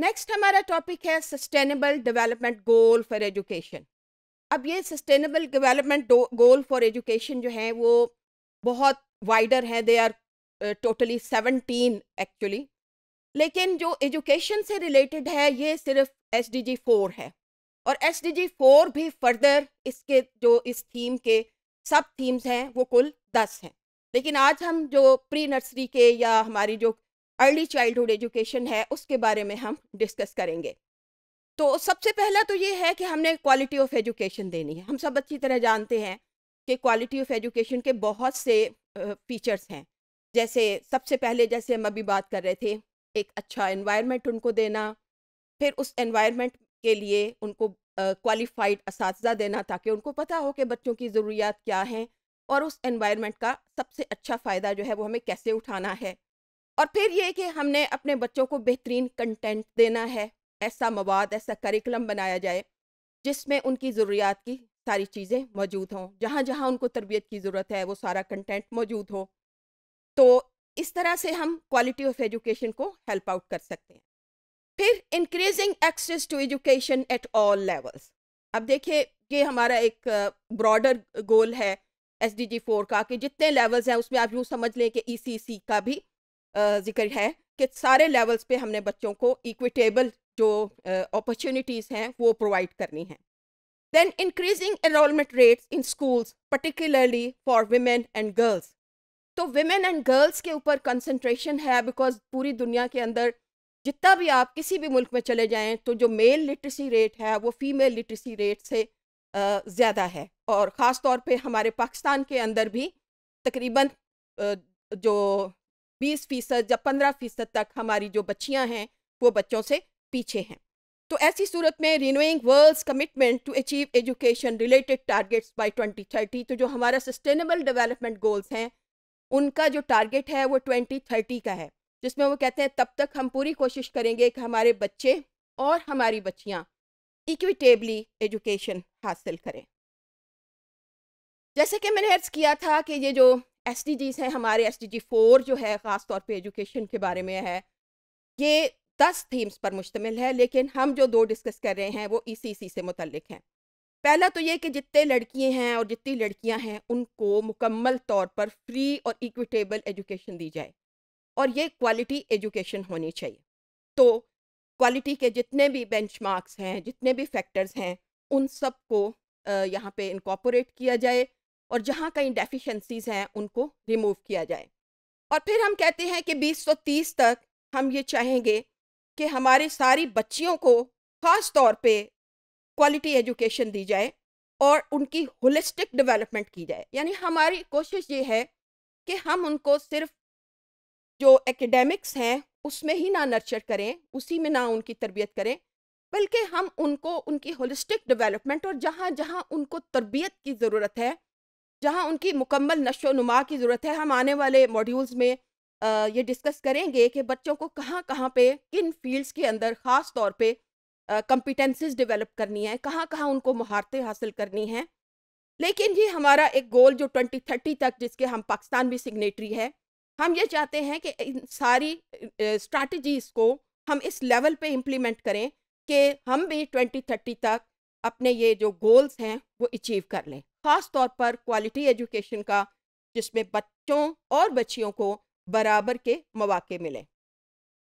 next हमारा topic है sustainable development goal for education अब ये sustainable development goal for education जो है वो बहुत वाइडर हैं they are totally seventeen actually लेकिन जो एजुकेशन से रिलेटेड है ये सिर्फ एस डी जी फोर है और एस डी जी फोर भी फर्दर इसके जो इस थीम के सब थीम्स हैं वो कुल दस हैं लेकिन आज हम जो प्री नर्सरी के या हमारी जो अर्ली चाइल्डहुड एजुकेशन है उसके बारे में हम डिस्कस करेंगे तो सबसे पहला तो ये है कि हमने क्वालिटी ऑफ एजुकेशन देनी है हम सब अच्छी तरह जानते हैं कि क्वालिटी ऑफ एजुकेशन के बहुत से फीचर्स हैं जैसे सबसे पहले जैसे हम अभी बात कर रहे थे एक अच्छा एनवायरनमेंट उनको देना फिर उस एनवायरनमेंट के लिए उनको क्वालिफाइड इस देना ताकि उनको पता हो कि बच्चों की ज़रूरियात क्या हैं और उस एनवायरनमेंट का सबसे अच्छा फ़ायदा जो है वो हमें कैसे उठाना है और फिर ये कि हमने अपने बच्चों को बेहतरीन कंटेंट देना है ऐसा मवाद ऐसा करिकुलम बनाया जाए जिसमें उनकी ज़रूरियात की सारी चीज़ें मौजूद हों जहाँ जहाँ उनको तरबियत की ज़रूरत है वो सारा कंटेंट मौजूद हो तो इस तरह से हम क्वालिटी ऑफ एजुकेशन को हेल्प आउट कर सकते हैं फिर increasing access to education at all levels अब देखिए ये हमारा एक ब्रॉडर गोल है एस डी जी फोर का कि जितने लेवल्स हैं उसमें आप यूँ समझ लें कि ई सी सी का भी जिक्र है कि सारे लेवल्स पे हमने बच्चों को इक्विटेबल जो अपॉर्चुनिटीज़ हैं वो प्रोवाइड करनी है then increasing enrolment rates in schools particularly for women and girls तो वीमेन एंड गर्ल्स के ऊपर कंसंट्रेशन है बिकॉज पूरी दुनिया के अंदर जितना भी आप किसी भी मुल्क में चले जाएं तो जो मेल लिटरेसी रेट है वो फीमेल लिटरेसी रेट से ज़्यादा है और ख़ास तौर पे हमारे पाकिस्तान के अंदर भी तकरीबन जो बीस फीसद या पंद्रह फीसद तक हमारी जो बच्चियां हैं वो बच्चों से पीछे हैं तो ऐसी सूरत में renewing world's commitment to achieve education related targets by 2030 तो जो हमारा सस्टेनेबल डेवलपमेंट गोल्स हैं उनका जो टारगेट है वो 2030 का है जिसमें वो कहते हैं तब तक हम पूरी कोशिश करेंगे कि हमारे बच्चे और हमारी बच्चियाँ इक्विटेबली एजुकेशन हासिल करें जैसे कि मैंने अर्ज़ किया था कि ये जो एस हैं हमारे एस डी फोर जो है ख़ास तौर पे एजुकेशन के बारे में है ये दस थीम्स पर मुश्तमिल है लेकिन हम जो दो डिस्कस कर रहे हैं वो ई e से मुतलिक हैं पहला तो ये कि जितने लड़किए हैं और जितनी लड़कियां हैं उनको मुकम्मल तौर पर फ्री और इक्विटेबल एजुकेशन दी जाए और ये क्वालिटी एजुकेशन होनी चाहिए तो क्वालिटी के जितने भी बेंचमार्क्स हैं जितने भी फैक्टर्स हैं उन सब को यहाँ पे इनकॉपोरेट किया जाए और जहाँ कहीं डेफिशिएंसीज हैं उनको रिमूव किया जाए और फिर हम कहते हैं कि 2030 तक हम ये चाहेंगे कि हमारे सारी बच्चियों को ख़ास तौर पे क्वालिटी एजुकेशन दी जाए और उनकी होलिस्टिक डेवलपमेंट की जाए यानी हमारी कोशिश ये है कि हम उनको सिर्फ जो एकेडमिक्स हैं उसमें ही ना नर्चर करें उसी में ना उनकी तरबियत करें बल्कि हम उनको उनकी होलिस्टिक डेवलपमेंट और जहाँ जहाँ उनको तरबियत की ज़रूरत है जहां उनकी मुकम्मल नशो नुमा की ज़रूरत है हम आने वाले मॉड्यूल्स में ये डिस्कस करेंगे कि बच्चों को कहाँ कहाँ पे किन फील्ड्स के अंदर ख़ास तौर पे कम्पिटेंसीज डेवलप करनी है कहाँ कहाँ उनको महारतें हासिल करनी हैं लेकिन ये हमारा एक गोल जो ट्वेंटी थर्टी तक जिसके हम पाकिस्तान भी सिग्नेटरी है हम ये चाहते हैं कि इन सारी स्ट्रैटेजीज़ को हम इस लेवल पे इम्प्लीमेंट करें कि हम भी ट्वेंटी थर्टी तक अपने ये जो गोल्स हैं वो अचीव कर लें ख़ास तौर पर क्वालिटी एजुकेशन का जिसमें बच्चों और बच्चियों को बराबर के मौाक़े मिलें